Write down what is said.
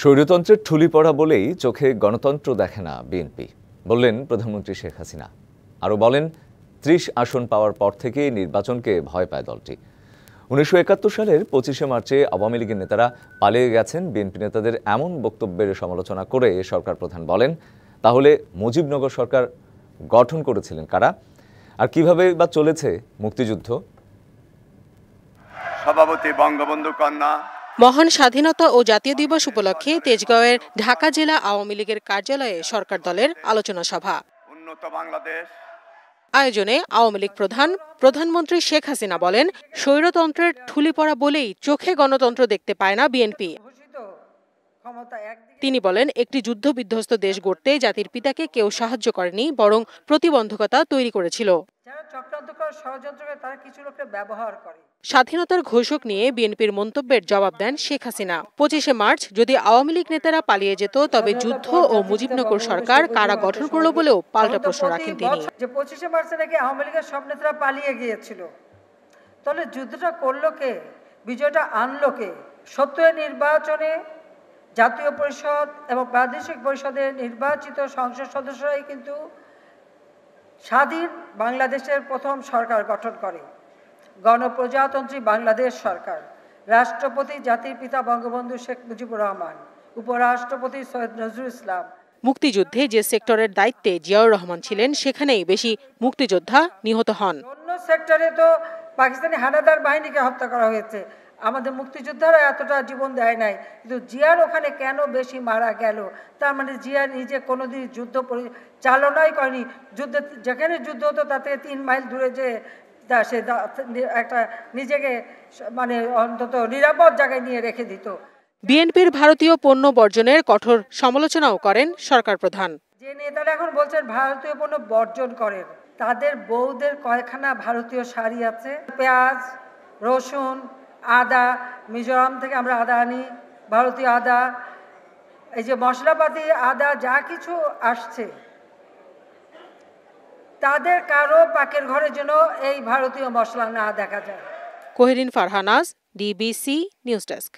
স্বৈরতন্ত্রের ঠুলি পড়া বলেই চোখে গণতন্ত্র দেখে না বিএনপি বললেন প্রধানমন্ত্রী শেখ হাসিনা আরও বলেন ত্রিশ আসন পাওয়ার পর থেকেই নির্বাচনকে ভয় পায় দলটি উনিশশো একাত্তর সালের পঁচিশে মার্চে আওয়ামী লীগের নেতারা পালিয়ে গেছেন বিএনপি নেতাদের এমন বক্তব্যের সমালোচনা করে সরকার প্রধান বলেন তাহলে মুজিবনগর সরকার গঠন করেছিলেন কারা আর কিভাবে বা চলেছে মুক্তিযুদ্ধ সভাপতি বঙ্গবন্ধু কন্যা মহান স্বাধীনতা ও জাতীয় দিবস উপলক্ষে তেজগাঁওয়ের ঢাকা জেলা আওয়ামী লীগের কার্যালয়ে সরকার দলের আলোচনা সভা আয়োজনে আওয়ামী লীগ প্রধান প্রধানমন্ত্রী শেখ হাসিনা বলেন স্বৈরতন্ত্রের ঠুলি পড়া বলেই চোখে গণতন্ত্র দেখতে পায় না বিএনপি তিনি বলেন একটি যুদ্ধ বিধ্বস্ত দেশ গড়তে জাতির পিতাকে কেউ সাহায্য করেনি বরং প্রতিবন্ধকতা তৈরি করেছিল স্বাধীনতার ঘোষক নিয়ে বিএনপির মন্তব্যের জবাব দেন শেখ হাসিনা পঁচিশে মার্চ যদি আওয়ামী লীগ নেতারা পালিয়ে যেত তবে যুদ্ধ ও মুজিবনগর সরকার কারা গঠন করল বলেও পাল্টা প্রশ্ন রাখেন তিনি পঁচিশে মার্চে নাকি আওয়ামী লীগের সব নেতারা পালিয়ে গিয়েছিল তাহলে যুদ্ধটা করলো কে বিজয়টা আনলো কে সত্য নির্বাচনে জাতীয় পরিষদ এবং প্রাদেশিক পরিষদের নির্বাচিত সংসদ সদস্যরাই কিন্তু স্বাধীন বাংলাদেশের প্রথম সরকার গঠন করে গণপ্রজাতন্ত্রী বাংলাদেশ সরকার রাষ্ট্রপতি জাতির পিতা বঙ্গবন্ধু শেখ মুজিবুর রহমান উপরাষ্ট্রপতি সৈয়দ নজরুল ইসলাম মুক্তিযুদ্ধে যে সেক্টরের দায়িত্বে জিয়াউর রহমান ছিলেন সেখানেই বেশি মুক্তিযোদ্ধা নিহত হন অন্য সেক্টরে তো পাকিস্তানি হানাদার বাহিনীকে হত্যা করা হয়েছে আমাদের মুক্তিযোদ্ধারা এতটা জীবন দেয় নাই কিন্তু জিয়ার ওখানে কেন বেশি মারা গেল তার মানে জিয়ার নিজে কোনোদিন যুদ্ধ চালনাই করেনি যুদ্ধ যেখানে যুদ্ধ হতো তাতে তিন মাইল দূরে যে সে একটা নিজেকে মানে অন্তত নিরাপদ জায়গায় নিয়ে রেখে দিত বিএনপির ভারতীয় পণ্য বর্জনের কঠোর সমালোচনাও করেন সরকার প্রধান যে নেতারা এখন বলছেন ভারতীয় পণ্য বর্জন করেন তাদের বৌদের কয়খানা ভারতীয় শাড়ি আছে পেঁয়াজ রসুন আদা মিজোরাম থেকে আমরা আদা আনি ভারতীয় আদা এই যে মশলাপাতি আদা যা কিছু আসছে তাদের কারো পাকের ঘরের জন্য এই ভারতীয় মশলা না দেখা যায় কোহেরিন ফারহানাস ডিবিসি নিউজ ডেস্ক